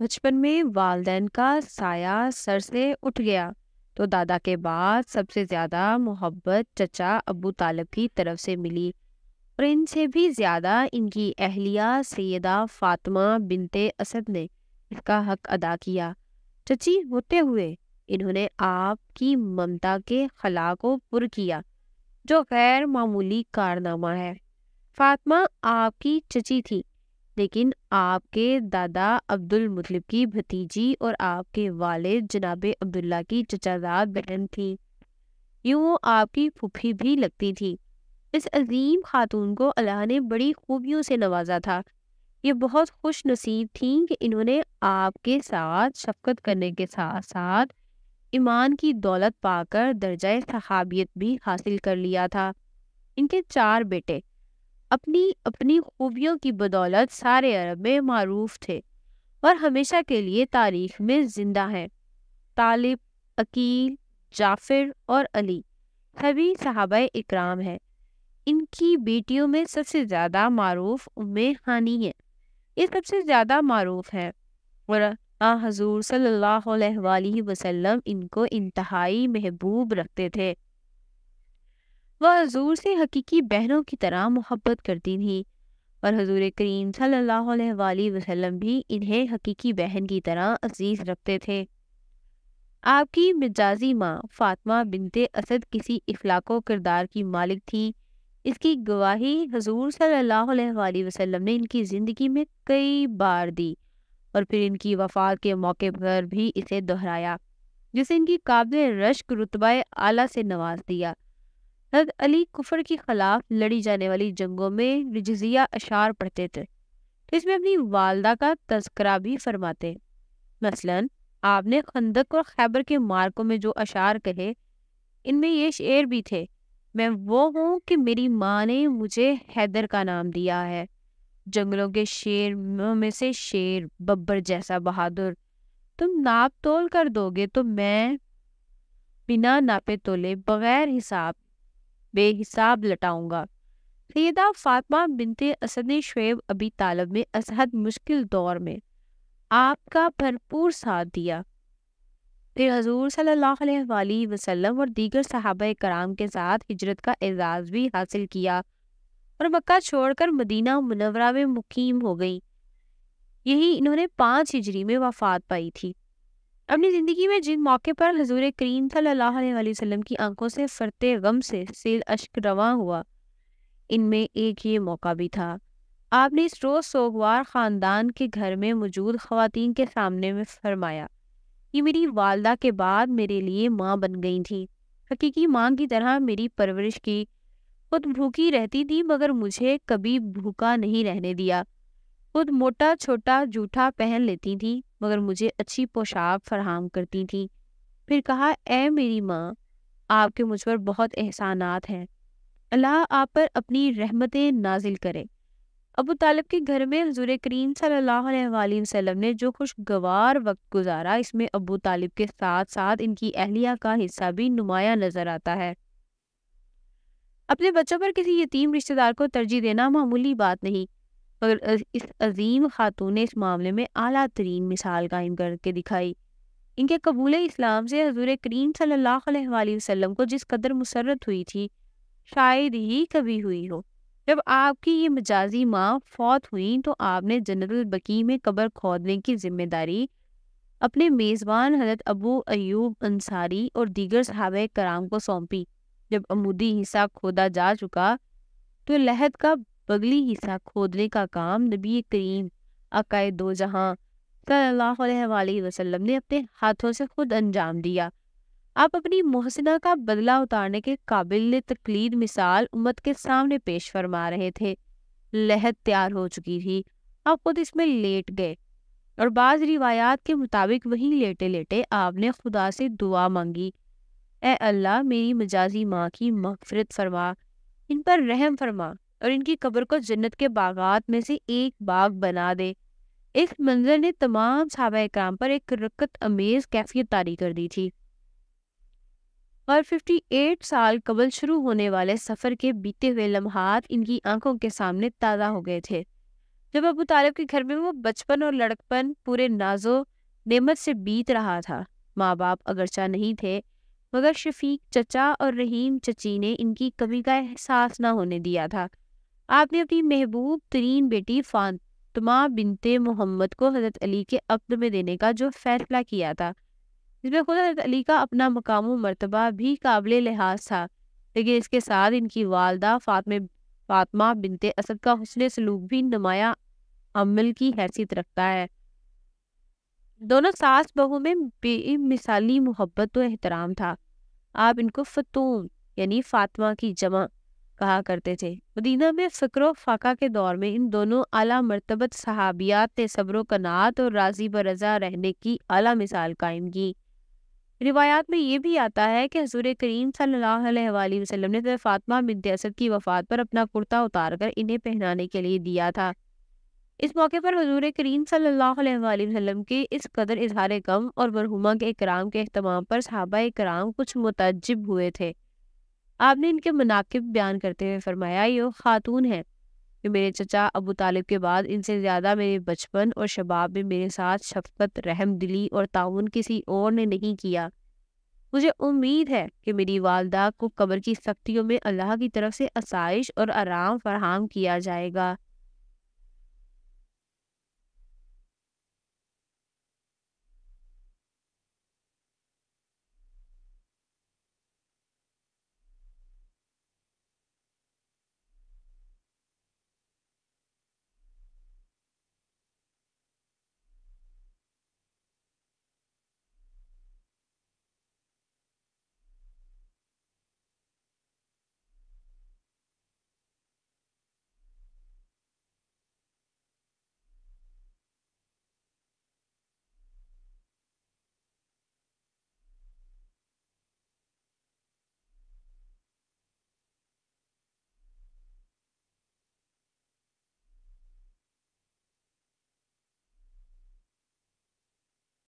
बचपन में वालदेन का साया सर से उठ गया तो दादा के बाद सबसे ज़्यादा मोहब्बत चचा अबू तालब की तरफ से मिली और इनसे भी ज़्यादा इनकी अहलिया सैदा फातिमा बिनते असद ने इसका हक अदा किया चची होते हुए इन्होंने आपकी ममता के खला को पुर किया जो गैर मामूली कारनामा है फातिमा आपकी चची थी लेकिन आपके दादा अब्दुल मुतलिब की भतीजी और आपके वाले जनाब अब्दुल्ला की चचाजाद बहन थी यूँ वो आपकी फूफी भी लगती थी इस अजीम खातून को अल्लाह ने बड़ी खूबियों से नवाजा था ये बहुत खुश नसीब थी कि इन्होंने आपके साथ शफकत करने के साथ साथ ईमान की दौलत पाकर दर्जा सहाबियत भी हासिल कर लिया था इनके चार बेटे अपनी अपनी खूबियों की बदौलत सारे अरब में मरूफ थे और हमेशा के लिए तारीख में जिंदा हैं तालिब अकील जाफिर और अली सभी सहाबा इकराम हैं इनकी बेटियों में सबसे ज़्यादा मरूफ उम्म हानी है ये सबसे ज़्यादा मरूफ हैं और आ हजूर सल्लल्लाहु अलैहि वसल्लम इनको इंतहाई महबूब रखते थे वह हजूर से हकीकी बहनों की तरह मोहब्बत करती थी और हजूर करीम सल्ला वसलम भी इन्हें हकीकी बहन की तरह अजीज रखते थे आपकी मिजाजी माँ फातमा बिनते असद किसी इफलाको किरदार की मालिक थी इसकी गवाही हजूर सल्ला वसलम ने इनकी ज़िंदगी में कई बार दी और फिर इनकी वफात के मौके पर भी इसे दोहराया जिसे इनकी काबिल रश्क रुतबा आला से नवाज दिया हजरत अली कुफर के खिलाफ लड़ी जाने वाली जंगों में रिजिया अशार पढ़ते थे इसमें अपनी वालदा का तस्करा भी फरमाते मसलन आपने खंदक और खैबर के मार्कों में जो अशार कहे इनमें ये शेर भी थे मैं वो हूँ कि मेरी माँ ने मुझे हैदर का नाम दिया है जंगलों के शेर में से शेर बब्बर जैसा बहादुर तुम नाप तोल कर दोगे तो मैं बिना नापे तोले बगैर हिसाब बेहिसाब लटाऊंगा सैदा फातमा बिनते असद शुब अभी तालब में असहद मुश्किल दौर में आपका भरपूर साथ दिया फिर हजूर सल वसलम और दीगर साहब कराम के साथ हिजरत का एजाज़ भी हासिल किया और मक्का छोड़कर मदीना मुनवरा में मुकीम हो गई यही इन्होंने पाँच हिजरी में वफात पाई थी अपनी ज़िंदगी में जिन मौके पर हजूर करीम वसल्लम की आंखों से फरते गम से सिल अश्क रवा हुआ इनमें एक ये मौका भी था आपने इस रोज़ सोगवार ख़ानदान के घर में मौजूद ख़वातीन के सामने में फरमाया ये मेरी वालदा के बाद मेरे लिए माँ बन गई थी हकीकी माँ की तरह मेरी परवरिश की खुद भूखी रहती थी मगर मुझे कभी भूखा नहीं रहने दिया खुद मोटा छोटा जूठा पहन लेती थी मगर मुझे अच्छी पोशाक फरहम करती थी फिर कहा ए मेरी माँ आपके मुझ पर बहुत एहसानात हैं अल्लाह आप पर अपनी रहमतें नाजिल करे अबू तालब के घर में हजूर करीम सल्लाम ने जो खुशगवार वक्त गुजारा इसमें अबू तालब के साथ साथ इनकी अहलिया का हिस्सा भी नुमाया नजर आता है अपने बच्चों पर किसी यतीम रिश्तेदार को तरजीह देना मामूली बात नहीं मगर इस अजीम खातून ने इस मामले में अला तरीन मिसाल कायम करके दिखाई इनके कबूल इस्लाम से हजूर करीम सल्ला वसम को जिस कदर मुसरत हुई थी शायद ही कभी हुई हो जब आपकी ये मजाजी माँ फौत हुई तो आपने जनरल बकी में कबर खोदने की जिम्मेदारी अपने मेज़बान हजरत अबू अयूब अंसारी और दीगर सहाब कराम को सौंपी जब अमूदी हिस्सा खोदा जा चुका तो लहद का बगली हिस्सा खोदने का काम नबी करीम अकाय दो जहां वसल्लम ने अपने हाथों से खुद अंजाम दिया आप अपनी मोहसिना का बदला उतारने के काबिल तकलीद मिसाल उम्मत के सामने पेश फरमा रहे थे लहद तैयार हो चुकी थी आप खुद इसमें लेट गए और बाज़ रिवायात के मुताबिक वहीं लेटे लेटे आपने खुदा से दुआ मांगी ए अल्लाह मेरी मजाजी माँ की मफफरत फरमा इन पर रहम फरमा और इनकी कब्र को जन्नत के बागात में से एक बाग बना दे इस मंजर ने तमाम सहाबा कराम पर एक रकत अमेज कैफियत तारी कर दी थी और 58 साल कबल शुरू होने वाले सफ़र के बीते हुए लम्हात इनकी आंखों के सामने ताज़ा हो गए थे जब अबू तालब के घर में वो बचपन और लड़कपन पूरे नाजो नेमत से बीत रहा था माँ बाप अगरचा नहीं थे मगर शफीक चचा और रहीम चची ने इनकी कमी का एहसास ना होने दिया था आपने अपनी महबूब तरीन बेटी फातमा बिनते मोहम्मद को हजरत अली के अब्द में देने का जो फैसला किया था जिसमें खुद हजरत अली का अपना मकाम मरतबा भी काबिल लिहाज था लेकिन इसके साथ इनकी वालदा फातमे फातमा बिनते असद का हसन सलूक भी नुमाया अमल की हैसियत रखता है दोनों सास बहू में बेमिसाली मोहब्बत और एहतराम था आप इनको फतूम यानी फातमा की जमा कहा करते थे मदीना में फ़क्र फ़ाका के दौर में इन दोनों अला मरतबत सहाबियात ने सब्र कनात और राजी रजा रहने की अला मिसाल कायम की रिवायात में ये भी आता है कि हजूर करीम सल्लाम ने फ़ातमा बिन असद की वफ़ात पर अपना कुर्ता उतार कर इन्हें पहनाने के लिए दिया था इस मौके पर हजूर करीम सल्लल्लाहु के इस कदर इजहार गम और मरहुमा के इकराम के अहतमाम पर सहाबा कराम कुछ मुतजब हुए थे आपने इनके मुनाकब बयान करते हुए फरमाया ये खातून है कि मेरे चचा अबू तालिब के बाद इनसे ज़्यादा मेरे बचपन और शबाब में मेरे साथ शफकत रहम दिली और ताउन किसी और ने नहीं किया मुझे उम्मीद है कि मेरी वालदा को कब्र की सख्तियों में अल्लाह की तरफ से आसाइश और आराम फरहम किया जाएगा